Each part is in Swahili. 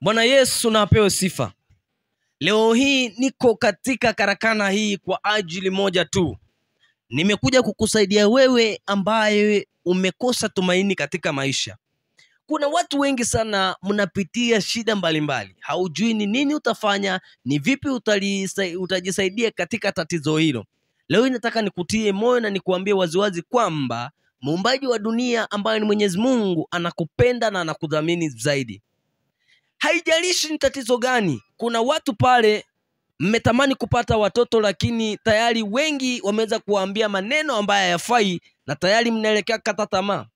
bwana yesu na apewe sifa leo hii niko katika karakana hii kwa ajili moja tu nimekuja kukusaidia wewe ambaye umekosa tumaini katika maisha kuna watu wengi sana mnapitia shida mbalimbali mbali. haujui ni nini utafanya ni vipi utajisaidia katika tatizo hilo leo hii nataka nikutie moyo na nikuambie waziwazi kwamba muumbaji wa dunia ambaye ni mwenyezi mungu anakupenda na anakudhamini zaidi haijalishi ni tatizo gani. Kuna watu pale mmetamani kupata watoto, lakini tayari wengi wameweza kuwaambia maneno ambayo hayafai na tayari mnaelekea kata tamaa.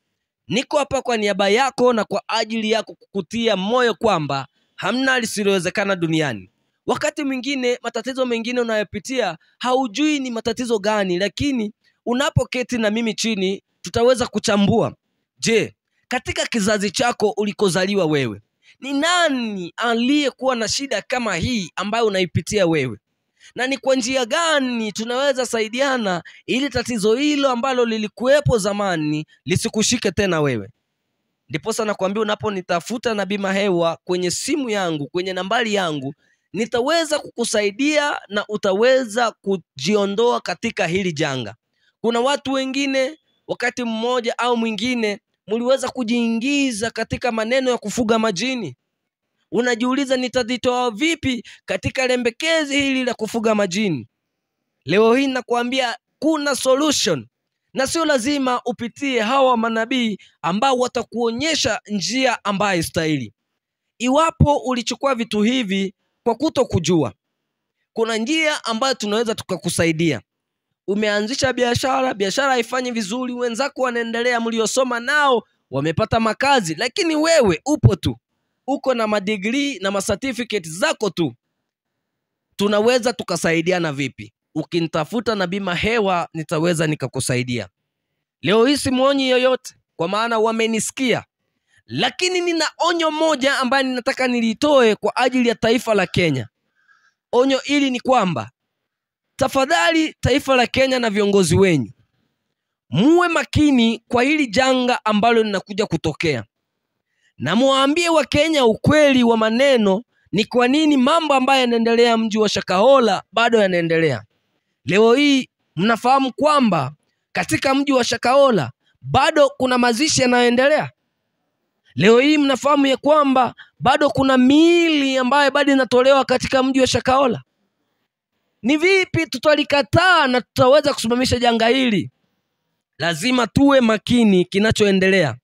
Niko hapa kwa niaba yako na kwa ajili yako kukutia moyo kwamba hamna lisilowezekana duniani. Wakati mwingine matatizo mengine unayopitia haujui ni matatizo gani, lakini unapoketi na mimi chini, tutaweza kuchambua. Je, katika kizazi chako ulikozaliwa wewe ni nani aliyekuwa na shida kama hii ambayo unaipitia wewe na ni kwa njia gani tunaweza saidiana ili tatizo hilo ambalo lilikuwepo zamani lisikushike tena wewe ndiposa nakwambia unaponitafuta na bima hewa kwenye simu yangu kwenye nambari yangu nitaweza kukusaidia na utaweza kujiondoa katika hili janga kuna watu wengine wakati mmoja au mwingine mliweza kujiingiza katika maneno ya kufuga majini unajiuliza nitajitoa vipi katika lembekezi hili la kufuga majini leo hii nakuambia kuna solution na sio lazima upitie hawa manabii ambao watakuonyesha njia ambayo stahili iwapo ulichukua vitu hivi kwa kuto kujua kuna njia ambayo tunaweza tukakusaidia umeanzisha biashara, biashara haifanyi vizuri, wenzako wanaendelea, mliosoma nao wamepata makazi, lakini wewe upo tu, uko na madigrii na masatifiketi zako tu. Tunaweza tukasaidiana vipi? Ukinitafuta na Bima Hewa nitaweza nikakusaidia. Leo hii simuonyi yoyote, kwa maana wamenisikia, lakini nina onyo moja ambaye ninataka nilitoe kwa ajili ya taifa la Kenya. Onyo hili ni kwamba Tafadhali taifa la Kenya na viongozi wenyu, muwe makini kwa hili janga ambalo linakuja kutokea, na muwaambie Wakenya ukweli wa maneno, ni kwa nini mambo ambayo yanaendelea mji wa Shakahola bado yanaendelea. Leo hii mnafahamu kwamba katika mji wa Shakahola bado kuna mazishi yanayoendelea. Leo hii mnafahamu ya kwamba bado kuna miili ambayo bado inatolewa katika mji wa Shakahola ni vipi tutalikataa na tutaweza kusimamisha janga hili lazima tuwe makini kinachoendelea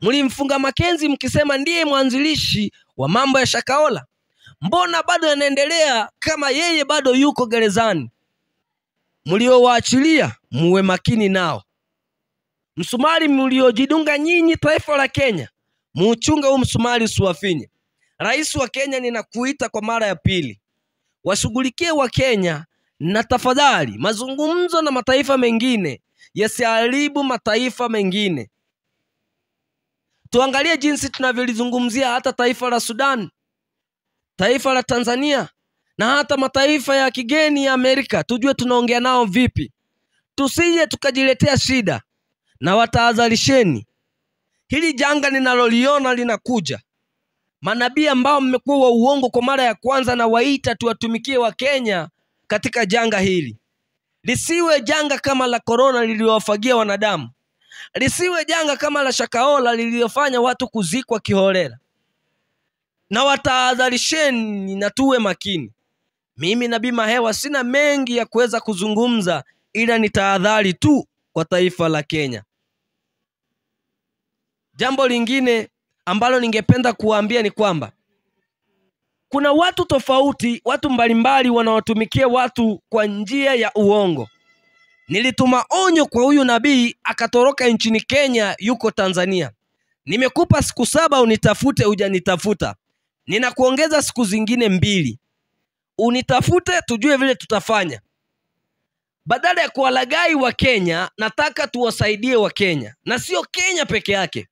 mlimfunga makenzi mkisema ndiye mwanzilishi wa mambo ya shakaola mbona bado yanaendelea kama yeye bado yuko gerezani mliowaachilia muwe makini nao msumari mliojidunga nyinyi taifa la kenya muuchunge huu msumari usiwafinye rais wa kenya ninakuita kwa mara ya pili washughulikie Wakenya na tafadhali, mazungumzo na mataifa mengine yasiharibu mataifa mengine. Tuangalie jinsi tunavyolizungumzia hata taifa la Sudan, taifa la Tanzania na hata mataifa ya kigeni ya Amerika, tujue tunaongea nao vipi, tusije tukajiletea shida. Na watahadharisheni hili janga ninaloliona linakuja manabii ambao mmekuwa wa uongo kwa mara ya kwanza na waita tuwatumikie wakenya katika janga hili lisiwe janga kama la korona liliyowafagia wanadamu lisiwe janga kama la shakaola lililofanya watu kuzikwa kiholela na watahadharisheni na tuwe makini mimi nabii mahewa sina mengi ya kuweza kuzungumza ila ni tahadhari tu kwa taifa la kenya jambo lingine ambalo ningependa kuwaambia ni kwamba kuna watu tofauti, watu mbalimbali wanaotumikia watu kwa njia ya uongo. Nilituma onyo kwa huyu nabii akatoroka nchini Kenya, yuko Tanzania. Nimekupa siku saba unitafute, hujanitafuta. Ninakuongeza siku zingine mbili unitafute, tujue vile tutafanya. Badala ya kuwalagai wa Kenya, nataka tuwasaidie wa Kenya na sio Kenya peke yake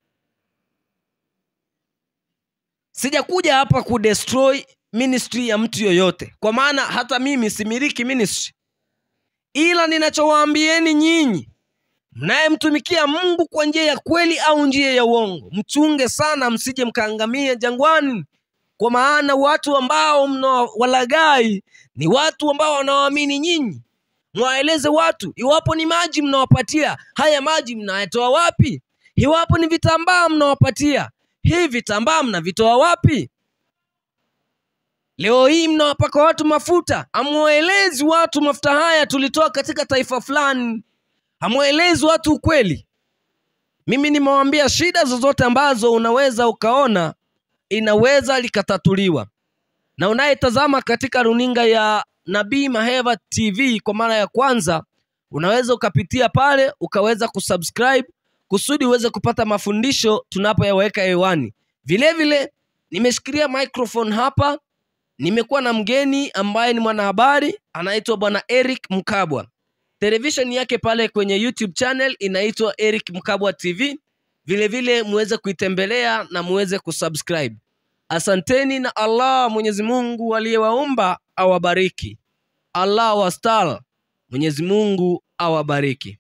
sijakuja hapa kudestroy ministry ya mtu yoyote kwa maana hata mimi similiki ministry ila ninachowaambieni nyinyi mnayemtumikia mungu kwa njia ya kweli au njia ya uongo mchunge sana msije mkaangamia jangwani kwa maana watu ambao mnawalagai ni watu ambao wanawaamini nyinyi mwaeleze watu iwapo ni maji mnawapatia haya maji mnayatoa wapi iwapo ni vitambaa mnawapatia hii vitambaa mnavitoa wapi leo hii mnawapaka watu mafuta amwaelezi watu mafuta haya tulitoa katika taifa fulani hamwaelezi watu ukweli mimi nimewaambia shida zozote ambazo unaweza ukaona inaweza likatatuliwa na unayetazama katika runinga ya nabii maheva tv kwa mara ya kwanza unaweza ukapitia pale ukaweza kusubscribe kusudi uweze kupata mafundisho tunapoyaweka hewani vilevile nimeshikilia microphone hapa nimekuwa na mgeni ambaye ni mwanahabari anaitwa bwana eric mkabwa television yake pale kwenye youtube channel inaitwa eric mkabwa tv vilevile muweze kuitembelea na muweze kusubscribe asanteni na allah mwenyezi mungu aliyewaumba awabariki allah wastal mwenyezi mungu awabariki